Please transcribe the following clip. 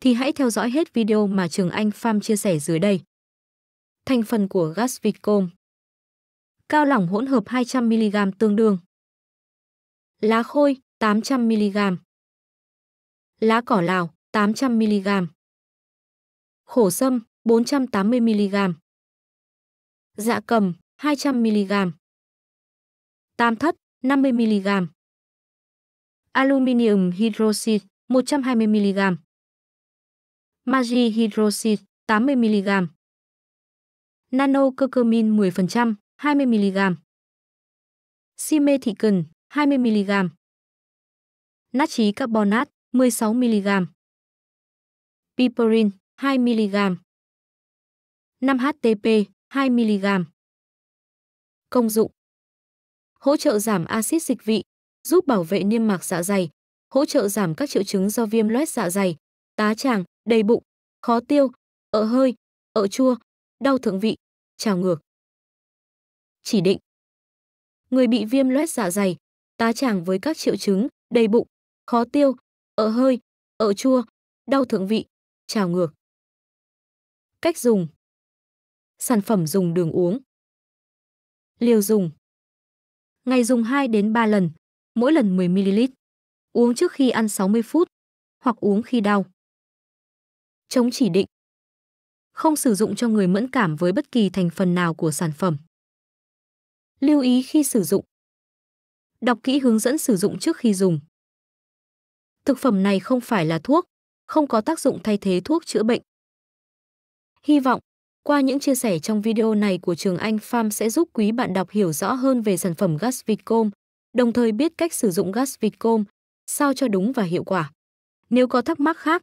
thì hãy theo dõi hết video mà Trường Anh Pham chia sẻ dưới đây. Thành phần của Gasvicom Cao lỏng hỗn hợp 200mg tương đương Lá khôi 800mg Lá cỏ lào 800mg Khổ sâm 480mg Dạ cầm 200mg Tam thất 50mg Aluminium hydroxide 120mg Magi Hydroxid 80mg. Nano Curcumin 10%, 20mg. Simethicon 20mg. Natri carbonat 16mg. Piperin 2mg. 5-HTP 2mg. Công dụng Hỗ trợ giảm axit dịch vị, giúp bảo vệ niêm mạc dạ dày, hỗ trợ giảm các triệu chứng do viêm loét dạ dày, tá tràng, đầy bụng, khó tiêu, ở hơi, ở chua, đau thượng vị, trào ngược. Chỉ định Người bị viêm loét dạ dày, tá tràng với các triệu chứng đầy bụng, khó tiêu, ở hơi, ở chua, đau thượng vị, trào ngược. Cách dùng Sản phẩm dùng đường uống Liều dùng Ngày dùng 2 đến 3 lần, mỗi lần 10ml. Uống trước khi ăn 60 phút hoặc uống khi đau chống chỉ định. Không sử dụng cho người mẫn cảm với bất kỳ thành phần nào của sản phẩm. Lưu ý khi sử dụng. Đọc kỹ hướng dẫn sử dụng trước khi dùng. Thực phẩm này không phải là thuốc, không có tác dụng thay thế thuốc chữa bệnh. Hy vọng, qua những chia sẻ trong video này của Trường Anh Farm sẽ giúp quý bạn đọc hiểu rõ hơn về sản phẩm gas đồng thời biết cách sử dụng gas sao cho đúng và hiệu quả. Nếu có thắc mắc khác,